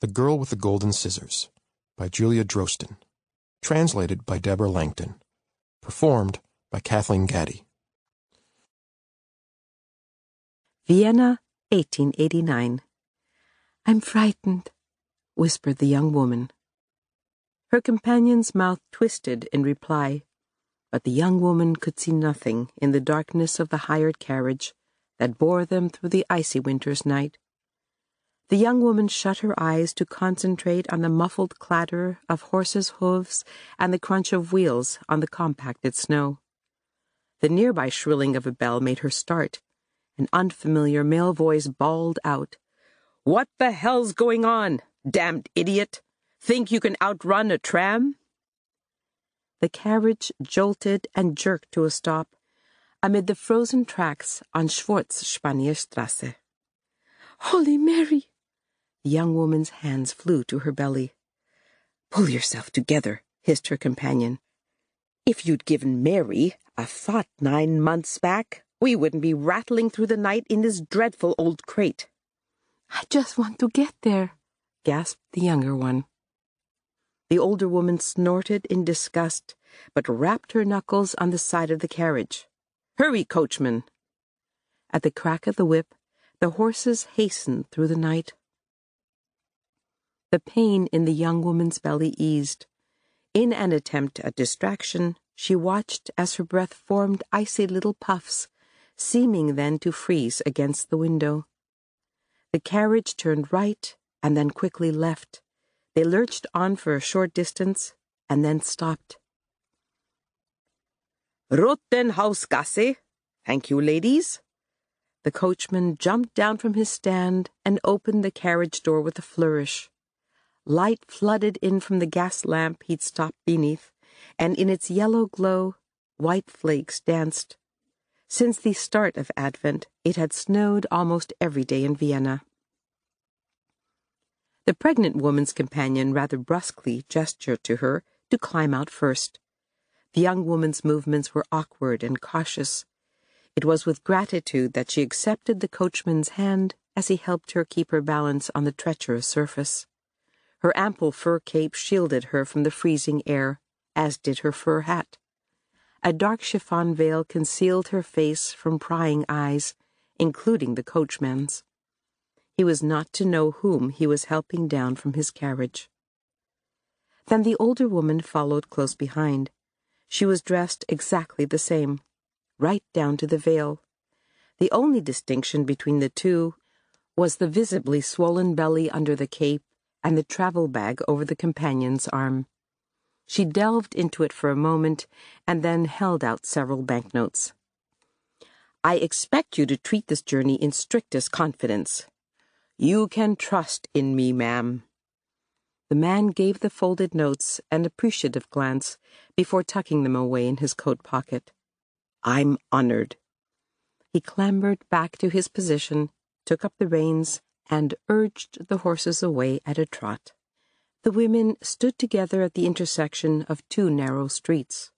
The Girl with the Golden Scissors by Julia Drosten, Translated by Deborah Langton Performed by Kathleen Gaddy Vienna, 1889 I'm frightened, whispered the young woman. Her companion's mouth twisted in reply, but the young woman could see nothing in the darkness of the hired carriage that bore them through the icy winter's night the young woman shut her eyes to concentrate on the muffled clatter of horses' hoofs and the crunch of wheels on the compacted snow. The nearby shrilling of a bell made her start. An unfamiliar male voice bawled out, What the hell's going on, damned idiot? Think you can outrun a tram? The carriage jolted and jerked to a stop amid the frozen tracks on Schwarzspanierstrasse. Holy Mary! The young woman's hands flew to her belly. Pull yourself together, hissed her companion. If you'd given Mary a thought nine months back, we wouldn't be rattling through the night in this dreadful old crate. I just want to get there, gasped the younger one. The older woman snorted in disgust, but rapped her knuckles on the side of the carriage. Hurry, coachman! At the crack of the whip, the horses hastened through the night the pain in the young woman's belly eased. In an attempt at distraction, she watched as her breath formed icy little puffs, seeming then to freeze against the window. The carriage turned right and then quickly left. They lurched on for a short distance and then stopped. Rottenhausgasse, Thank you, ladies. The coachman jumped down from his stand and opened the carriage door with a flourish. Light flooded in from the gas lamp he'd stopped beneath, and in its yellow glow, white flakes danced. Since the start of Advent, it had snowed almost every day in Vienna. The pregnant woman's companion rather brusquely gestured to her to climb out first. The young woman's movements were awkward and cautious. It was with gratitude that she accepted the coachman's hand as he helped her keep her balance on the treacherous surface. Her ample fur cape shielded her from the freezing air, as did her fur hat. A dark chiffon veil concealed her face from prying eyes, including the coachman's. He was not to know whom he was helping down from his carriage. Then the older woman followed close behind. She was dressed exactly the same, right down to the veil. The only distinction between the two was the visibly swollen belly under the cape and the travel bag over the companion's arm. She delved into it for a moment and then held out several banknotes. I expect you to treat this journey in strictest confidence. You can trust in me, ma'am. The man gave the folded notes an appreciative glance before tucking them away in his coat pocket. I'm honored. He clambered back to his position, took up the reins, and urged the horses away at a trot. The women stood together at the intersection of two narrow streets.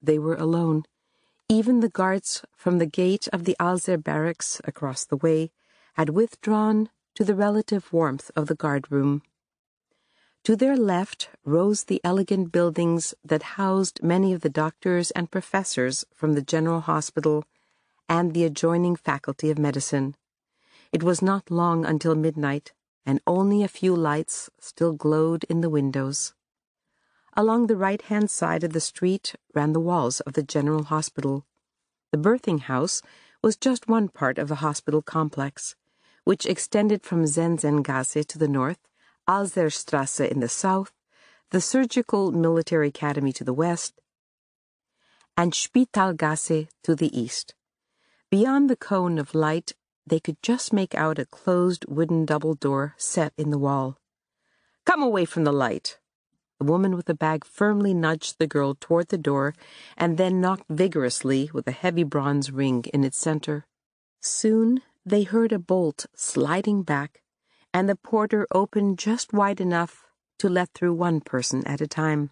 They were alone. Even the guards from the gate of the Alzer barracks across the way had withdrawn to the relative warmth of the guard room. To their left rose the elegant buildings that housed many of the doctors and professors from the General Hospital and the adjoining Faculty of Medicine. It was not long until midnight, and only a few lights still glowed in the windows. Along the right hand side of the street ran the walls of the General Hospital. The birthing house was just one part of the hospital complex, which extended from Zensengasse to the north, Alserstrasse in the south, the Surgical Military Academy to the west, and Spitalgasse to the east. Beyond the cone of light they could just make out a closed wooden double door set in the wall. Come away from the light. The woman with the bag firmly nudged the girl toward the door and then knocked vigorously with a heavy bronze ring in its center. Soon they heard a bolt sliding back, and the porter opened just wide enough to let through one person at a time.